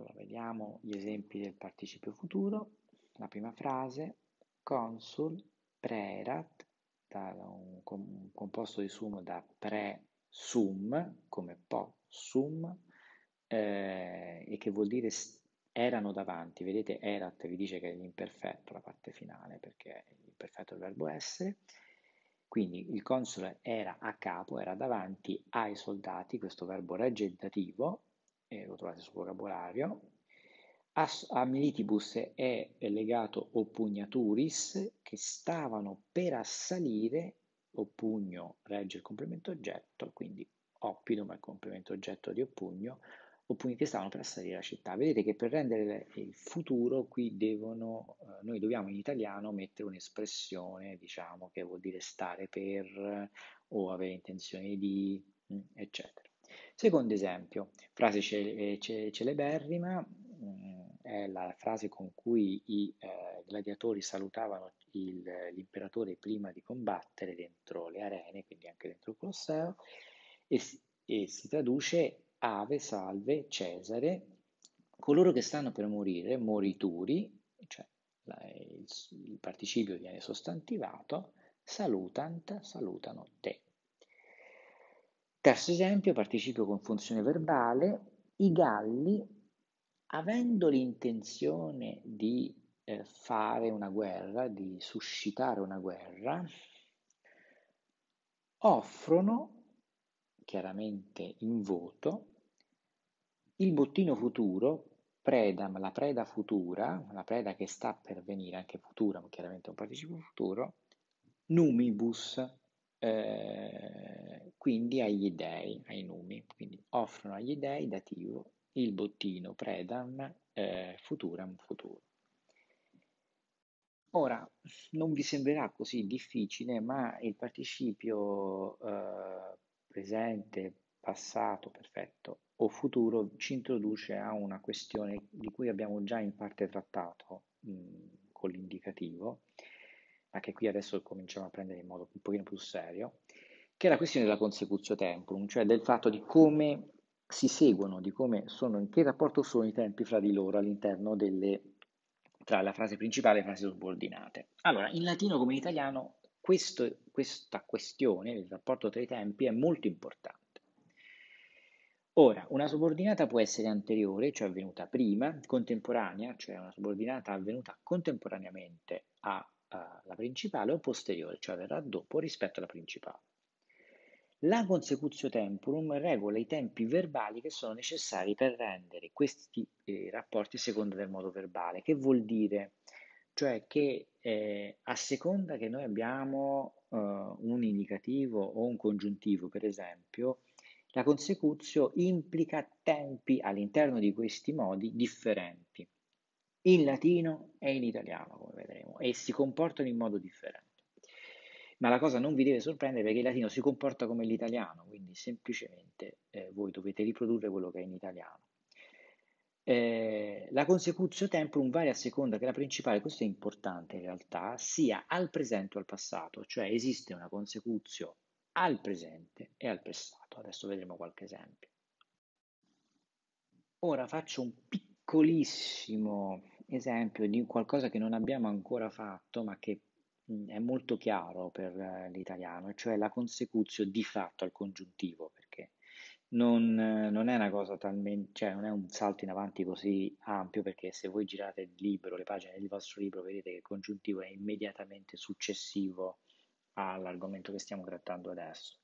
Allora, vediamo gli esempi del participio futuro. La prima frase, consul preerat, da un, un composto di sum da pre-sum, come po-sum, eh, e che vuol dire erano davanti. Vedete, erat vi dice che è l'imperfetto, la parte finale, perché l'imperfetto è il verbo essere. Quindi il console era a capo, era davanti ai soldati, questo verbo raggetativo, eh, lo trovate sul vocabolario. As, a militibus è legato oppugnaturis, che stavano per assalire, oppugno regge il complemento oggetto, quindi oppidum è il complemento oggetto di oppugno, oppure che stavano per assalire la città. Vedete che per rendere il futuro qui devono, eh, noi dobbiamo in italiano mettere un'espressione, diciamo, che vuol dire stare per o avere intenzione di, mm, eccetera. Secondo esempio, frase ce- eh, ce- celeberrima mh, mm, è la frase con cui i eh, gladiatori salutavano il, l'imperatore prima di combattere dentro le arene, quindi anche dentro il Colosseo, e si, e si traduce Ave, salve, Cesare, coloro che stanno per morire, morituri, cioè la, il, il participio viene sostantivato, salutant, salutano te. Terzo esempio, participio con funzione verbale, i galli, avendo l'intenzione di eh, fare una guerra, di suscitare una guerra, offrono, chiaramente in voto, il bottino futuro, preda, la preda futura, la preda che sta per venire, anche futura, ma chiaramente un participio futuro, numibus, eh, quindi agli dei, ai numi, quindi offrono agli dei dativo il bottino predam eh, futuram futuro. Ora, non vi sembrerà così difficile, ma il participio eh, presente, passato, perfetto o futuro ci introduce a una questione di cui abbiamo già in parte trattato mh, con l'indicativo, anche qui adesso cominciamo a prendere in modo un pochino più serio, che è la questione della consecutio temporum, cioè del fatto di come si seguono, di come sono, in che rapporto sono i tempi fra di loro all'interno delle, tra la frase principale e le frasi subordinate. Allora, in latino come in italiano questo, questa questione, il rapporto tra i tempi, è molto importante. Ora, una subordinata può essere anteriore, cioè avvenuta prima, contemporanea, cioè una subordinata avvenuta contemporaneamente a la principale o posteriore, cioè verrà dopo rispetto alla principale. La consecutio temporum regola i tempi verbali che sono necessari per rendere questi eh, rapporti seconda del modo verbale. Che vuol dire? Cioè che eh, a seconda che noi abbiamo eh, un indicativo o un congiuntivo, per esempio, la consecutio implica tempi all'interno di questi modi differenti in latino e in italiano, come vedremo, e si comportano in modo differente. Ma la cosa non vi deve sorprendere perché il latino si comporta come l'italiano, quindi semplicemente eh, voi dovete riprodurre quello che è in italiano. Eh, la consecutio temporum varia a seconda che la principale, questo è importante in realtà, sia al presente o al passato, cioè esiste una consecutio al presente e al passato. Adesso vedremo qualche esempio. Ora faccio un piccolo piccolissimo esempio di qualcosa che non abbiamo ancora fatto, ma che è molto chiaro per eh, l'italiano, cioè la consecuzio di fatto al congiuntivo, perché non, eh, non, è una cosa talmente, cioè non è un salto in avanti così ampio, perché se voi girate il libro, le pagine del vostro libro, vedete che il congiuntivo è immediatamente successivo all'argomento che stiamo trattando adesso.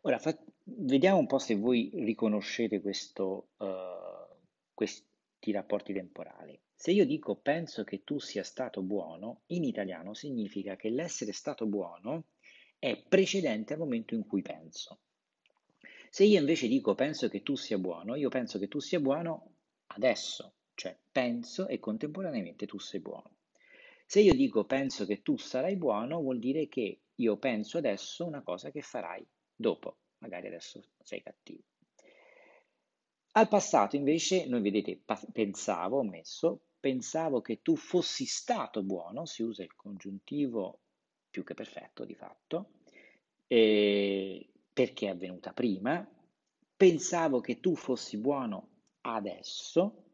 Ora, fa, vediamo un po' se voi riconoscete questo, uh, quest, di rapporti temporali. Se io dico penso che tu sia stato buono, in italiano significa che l'essere stato buono è precedente al momento in cui penso. Se io invece dico penso che tu sia buono, io penso che tu sia buono adesso, cioè penso e contemporaneamente tu sei buono. Se io dico penso che tu sarai buono, vuol dire che io penso adesso una cosa che farai dopo, magari adesso sei cattivo. Al passato invece, noi vedete, pensavo, ho messo, pensavo che tu fossi stato buono, si usa il congiuntivo più che perfetto di fatto, eh, perché è avvenuta prima, pensavo che tu fossi buono adesso,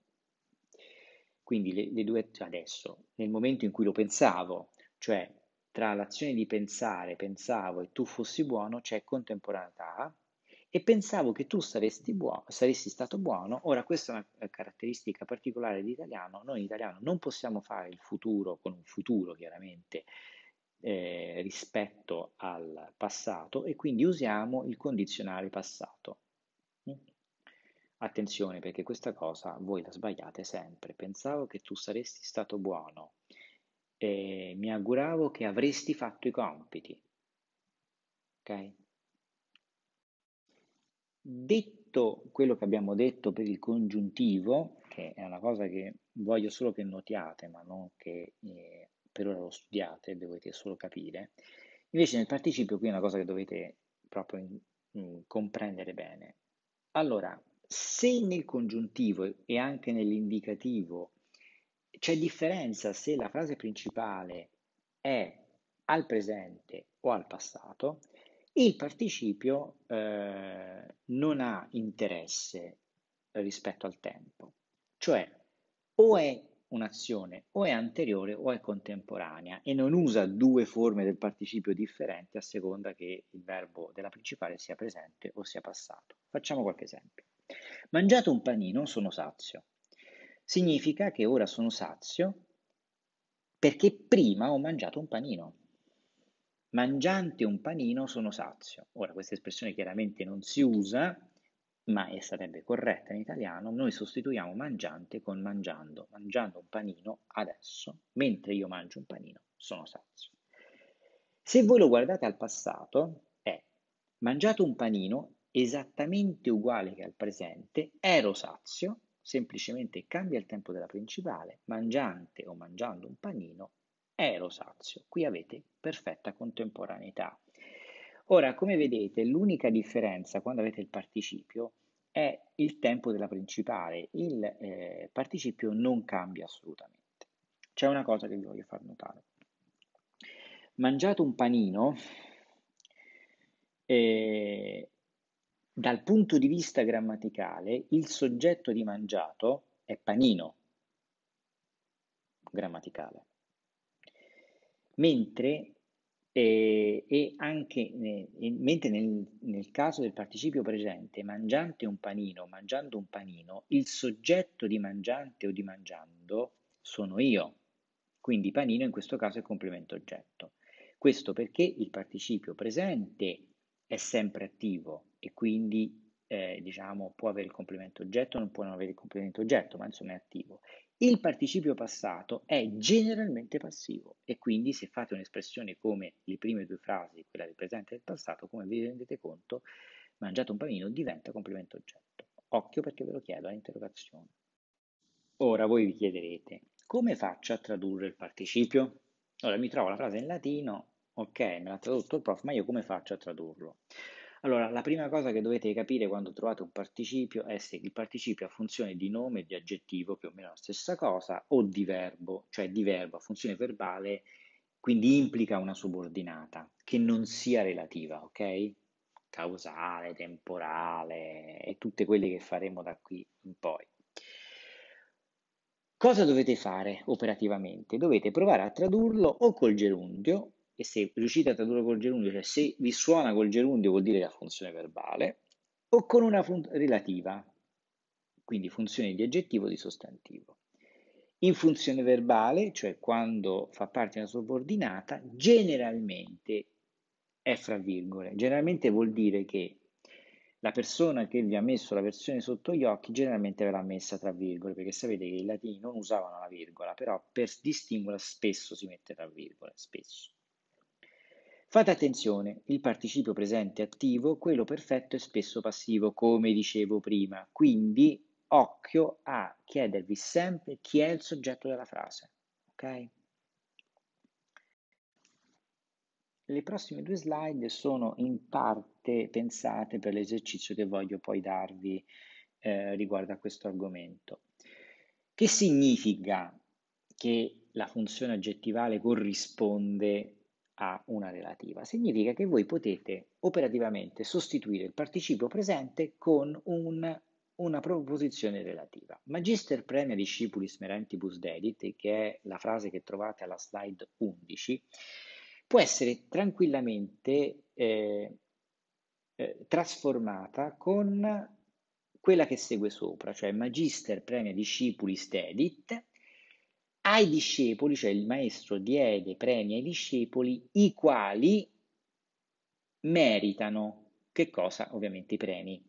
quindi le, le due cioè, adesso, nel momento in cui lo pensavo, cioè tra l'azione di pensare, pensavo e tu fossi buono c'è contemporaneità, e pensavo che tu saresti, buono, saresti stato buono. Ora, questa è una eh, caratteristica particolare dell'italiano. Noi in italiano non possiamo fare il futuro con un futuro, chiaramente, eh, rispetto al passato e quindi usiamo il condizionale passato. Mm. Attenzione perché questa cosa voi la sbagliate sempre. Pensavo che tu saresti stato buono. E mi auguravo che avresti fatto i compiti. Ok? Detto quello che abbiamo detto per il congiuntivo, che è una cosa che voglio solo che notiate, ma non che eh, per ora lo studiate, dovete solo capire, invece nel participio qui è una cosa che dovete proprio in, in, mm, comprendere bene. Allora, se nel congiuntivo e anche nell'indicativo c'è differenza se la frase principale è al presente o al passato, il participio eh, non ha interesse rispetto al tempo, cioè o è un'azione o è anteriore o è contemporanea e non usa due forme del participio differenti a seconda che il verbo della principale sia presente o sia passato. Facciamo qualche esempio. Mangiato un panino sono sazio. Significa che ora sono sazio perché prima ho mangiato un panino. Mangiante un panino sono sazio. Ora, questa espressione chiaramente non si usa, ma sarebbe corretta in italiano. Noi sostituiamo mangiante con mangiando. Mangiando un panino adesso, mentre io mangio un panino, sono sazio. Se voi lo guardate al passato, è mangiato un panino esattamente uguale che al presente, ero sazio, semplicemente cambia il tempo della principale, mangiante o mangiando un panino, è l'osazio. Qui avete perfetta contemporaneità. Ora, come vedete, l'unica differenza quando avete il participio è il tempo della principale. Il eh, participio non cambia assolutamente. C'è una cosa che vi voglio far notare. Mangiato un panino, eh, dal punto di vista grammaticale, il soggetto di mangiato è panino grammaticale mentre, eh, e anche, eh, mentre nel, nel caso del participio presente, mangiante un panino, mangiando un panino, il soggetto di mangiante o di mangiando sono io. Quindi panino in questo caso è complemento oggetto. Questo perché il participio presente è sempre attivo e quindi eh, diciamo, può avere il complemento oggetto, non può non avere il complemento oggetto, ma insomma è attivo. Il participio passato è generalmente passivo e quindi se fate un'espressione come le prime due frasi, quella del presente e del passato, come vi rendete conto, mangiate un panino diventa complemento oggetto. Occhio perché ve lo chiedo all'interrogazione. Ora voi vi chiederete, come faccio a tradurre il participio? Ora mi trovo la frase in latino, ok, me l'ha tradotto il prof, ma io come faccio a tradurlo? Allora, la prima cosa che dovete capire quando trovate un participio è se il participio ha funzione di nome di aggettivo, più o meno la stessa cosa, o di verbo, cioè di verbo a funzione verbale, quindi implica una subordinata che non sia relativa, ok? Causale, temporale e tutte quelle che faremo da qui in poi. Cosa dovete fare operativamente? Dovete provare a tradurlo o col gerundio e se riuscite a tradurre col gerundio, cioè se vi suona col gerundio vuol dire la funzione verbale, o con una fun- relativa, quindi funzione di aggettivo o di sostantivo. In funzione verbale, cioè quando fa parte di una subordinata, generalmente è fra virgole. Generalmente vuol dire che la persona che vi ha messo la versione sotto gli occhi generalmente ve l'ha messa tra virgole, perché sapete che i latini non usavano la virgola, però per distinguerla spesso si mette tra virgole, spesso. Fate attenzione, il participio presente è attivo, quello perfetto è spesso passivo, come dicevo prima. Quindi occhio a chiedervi sempre chi è il soggetto della frase, ok? Le prossime due slide sono in parte pensate per l'esercizio che voglio poi darvi eh, riguardo a questo argomento. Che significa che la funzione aggettivale corrisponde a una relativa. Significa che voi potete operativamente sostituire il participio presente con un, una proposizione relativa. Magister premia discipulis merentibus dedit, che è la frase che trovate alla slide 11, può essere tranquillamente eh, eh, trasformata con quella che segue sopra, cioè magister premia discipulis dedit, ai discepoli, cioè il maestro diede premi ai discepoli, i quali meritano, che cosa? Ovviamente i premi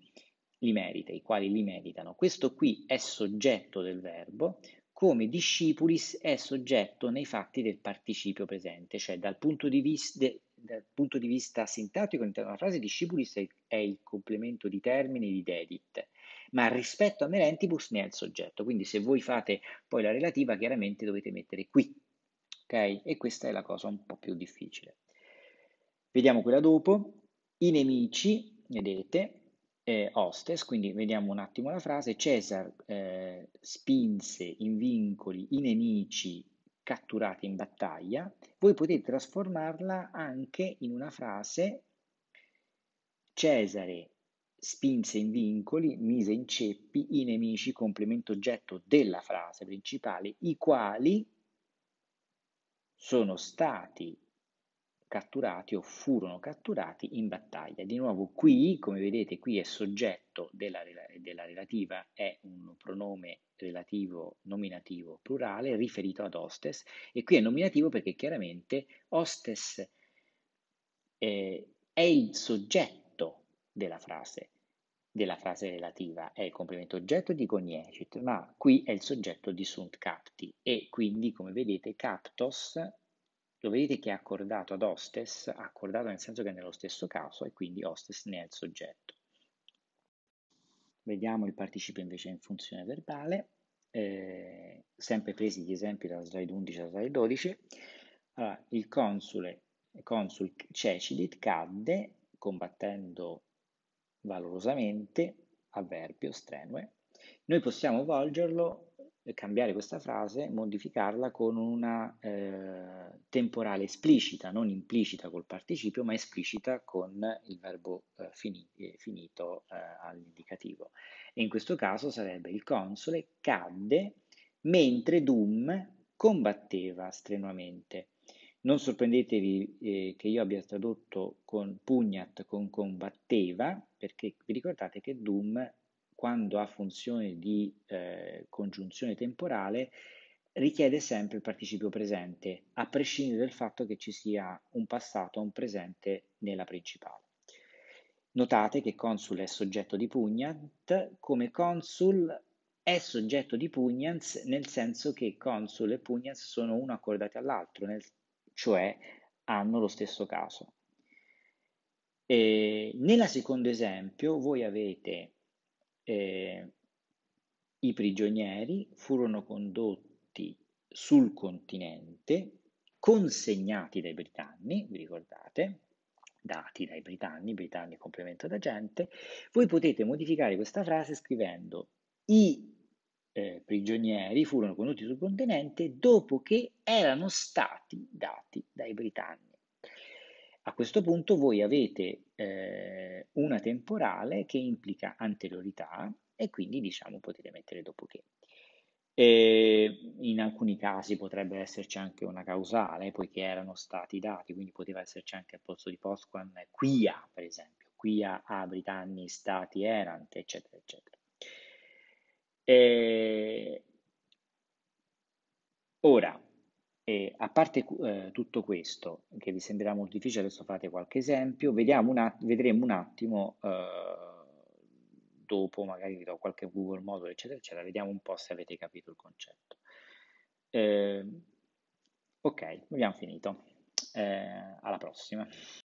li merita, i quali li meritano. Questo qui è soggetto del verbo, come discipulis è soggetto nei fatti del participio presente, cioè dal punto di vista, dal punto di vista sintattico all'interno della frase discipulis è, è il complemento di termini di dedit ma rispetto a Merentibus ne è il soggetto. Quindi se voi fate poi la relativa, chiaramente dovete mettere qui. Okay? E questa è la cosa un po' più difficile. Vediamo quella dopo. I nemici, vedete, eh, hostess, quindi vediamo un attimo la frase. Cesar eh, spinse in vincoli i nemici catturati in battaglia. Voi potete trasformarla anche in una frase Cesare spinse in vincoli, mise in ceppi i nemici complemento oggetto della frase principale, i quali sono stati catturati o furono catturati in battaglia. Di nuovo qui, come vedete, qui è soggetto della, della relativa, è un pronome relativo nominativo plurale riferito ad hostess e qui è nominativo perché chiaramente hostess eh, è il soggetto della frase, della frase relativa, è il complemento oggetto di cognoscit, ma qui è il soggetto di sunt capti e quindi, come vedete, captos lo vedete che è accordato ad hostess, accordato nel senso che è nello stesso caso e quindi hostess ne è il soggetto. Vediamo il participio invece in funzione verbale, eh, sempre presi gli esempi dalla slide 11 alla slide 12. Allora, il consule, consul Cecidit cadde combattendo valorosamente, avverbio, strenue, noi possiamo volgerlo, eh, cambiare questa frase, modificarla con una eh, temporale esplicita, non implicita col participio, ma esplicita con il verbo eh, fini, eh, finito eh, all'indicativo. E in questo caso sarebbe il console cadde mentre Dum combatteva strenuamente. Non sorprendetevi eh, che io abbia tradotto con pugnat, con combatteva, perché vi ricordate che Doom, quando ha funzione di eh, congiunzione temporale, richiede sempre il participio presente, a prescindere dal fatto che ci sia un passato o un presente nella principale. Notate che consul è soggetto di pugnant, come consul è soggetto di pugnans nel senso che consul e pugnans sono uno accordati all'altro, nel, cioè hanno lo stesso caso. E nella secondo esempio voi avete eh, i prigionieri furono condotti sul continente, consegnati dai britanni, vi ricordate? Dati dai britanni, britanni complemento d'agente, voi potete modificare questa frase scrivendo i eh, prigionieri furono condotti sul continente dopo che erano stati dati dai britanni. A questo punto voi avete eh, una temporale che implica anteriorità e quindi diciamo potete mettere dopo che. E in alcuni casi potrebbe esserci anche una causale, poiché erano stati dati, quindi poteva esserci anche al posto di Posquan quia, per esempio, quia a Britanni stati erant, eccetera, eccetera. Eh, ora, eh, a parte eh, tutto questo, che vi sembrerà molto difficile, adesso fate qualche esempio, vediamo un vedremo un attimo, eh, dopo magari vi do qualche Google Model, eccetera, eccetera, vediamo un po' se avete capito il concetto. Eh, ok, abbiamo finito. Eh, alla prossima.